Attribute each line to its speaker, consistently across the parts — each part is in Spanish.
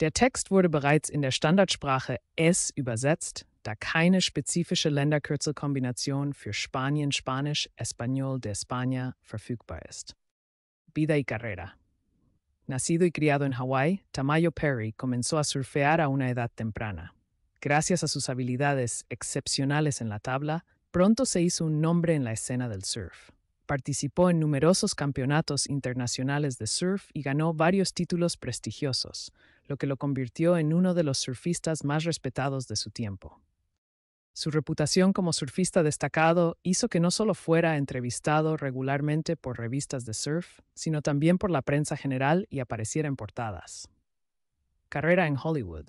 Speaker 1: Der Text wurde bereits in der Standardsprache S übersetzt, da keine spezifische Länderkürzelkombination für Spanien Spanisch Español de España verfügbar ist. Vida y carrera. Nacido y criado en Hawaii, Tamayo Perry comenzó a surfear a una edad temprana. Gracias a sus habilidades excepcionales en la tabla, pronto se hizo un nombre en la escena del surf. Participó en numerosos campeonatos internacionales de surf y ganó varios títulos prestigiosos, lo que lo convirtió en uno de los surfistas más respetados de su tiempo. Su reputación como surfista destacado hizo que no solo fuera entrevistado regularmente por revistas de surf, sino también por la prensa general y apareciera en portadas. Carrera en Hollywood.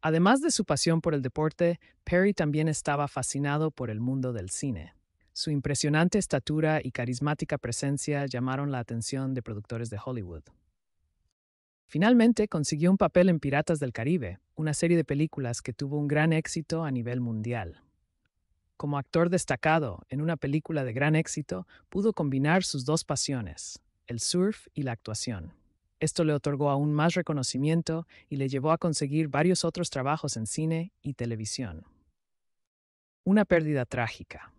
Speaker 1: Además de su pasión por el deporte, Perry también estaba fascinado por el mundo del cine. Su impresionante estatura y carismática presencia llamaron la atención de productores de Hollywood. Finalmente consiguió un papel en Piratas del Caribe, una serie de películas que tuvo un gran éxito a nivel mundial. Como actor destacado en una película de gran éxito, pudo combinar sus dos pasiones, el surf y la actuación. Esto le otorgó aún más reconocimiento y le llevó a conseguir varios otros trabajos en cine y televisión. Una pérdida trágica.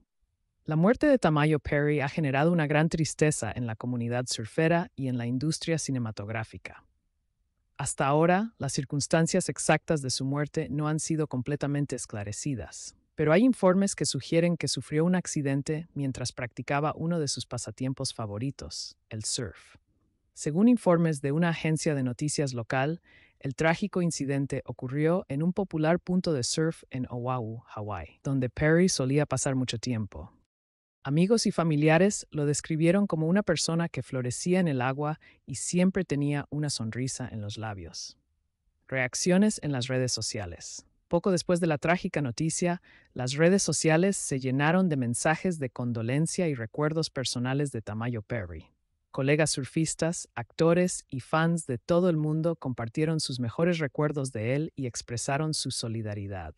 Speaker 1: La muerte de Tamayo Perry ha generado una gran tristeza en la comunidad surfera y en la industria cinematográfica. Hasta ahora, las circunstancias exactas de su muerte no han sido completamente esclarecidas, pero hay informes que sugieren que sufrió un accidente mientras practicaba uno de sus pasatiempos favoritos, el surf. Según informes de una agencia de noticias local, el trágico incidente ocurrió en un popular punto de surf en Oahu, Hawái, donde Perry solía pasar mucho tiempo. Amigos y familiares lo describieron como una persona que florecía en el agua y siempre tenía una sonrisa en los labios. Reacciones en las redes sociales. Poco después de la trágica noticia, las redes sociales se llenaron de mensajes de condolencia y recuerdos personales de Tamayo Perry. Colegas surfistas, actores y fans de todo el mundo compartieron sus mejores recuerdos de él y expresaron su solidaridad.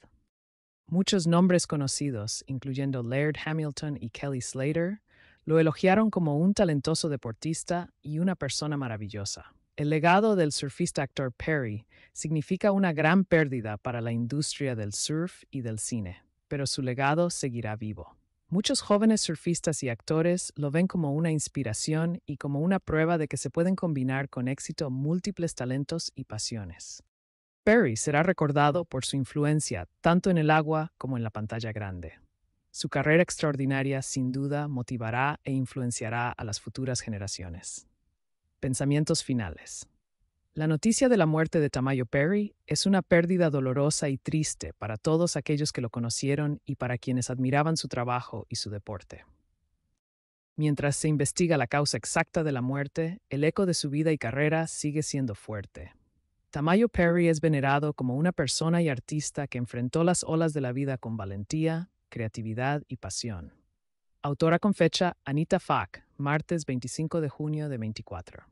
Speaker 1: Muchos nombres conocidos, incluyendo Laird Hamilton y Kelly Slater, lo elogiaron como un talentoso deportista y una persona maravillosa. El legado del surfista actor Perry significa una gran pérdida para la industria del surf y del cine, pero su legado seguirá vivo. Muchos jóvenes surfistas y actores lo ven como una inspiración y como una prueba de que se pueden combinar con éxito múltiples talentos y pasiones. Perry será recordado por su influencia tanto en el agua como en la pantalla grande. Su carrera extraordinaria sin duda motivará e influenciará a las futuras generaciones. Pensamientos finales. La noticia de la muerte de Tamayo Perry es una pérdida dolorosa y triste para todos aquellos que lo conocieron y para quienes admiraban su trabajo y su deporte. Mientras se investiga la causa exacta de la muerte, el eco de su vida y carrera sigue siendo fuerte. Tamayo Perry es venerado como una persona y artista que enfrentó las olas de la vida con valentía, creatividad y pasión. Autora con fecha Anita Fack, martes 25 de junio de 24.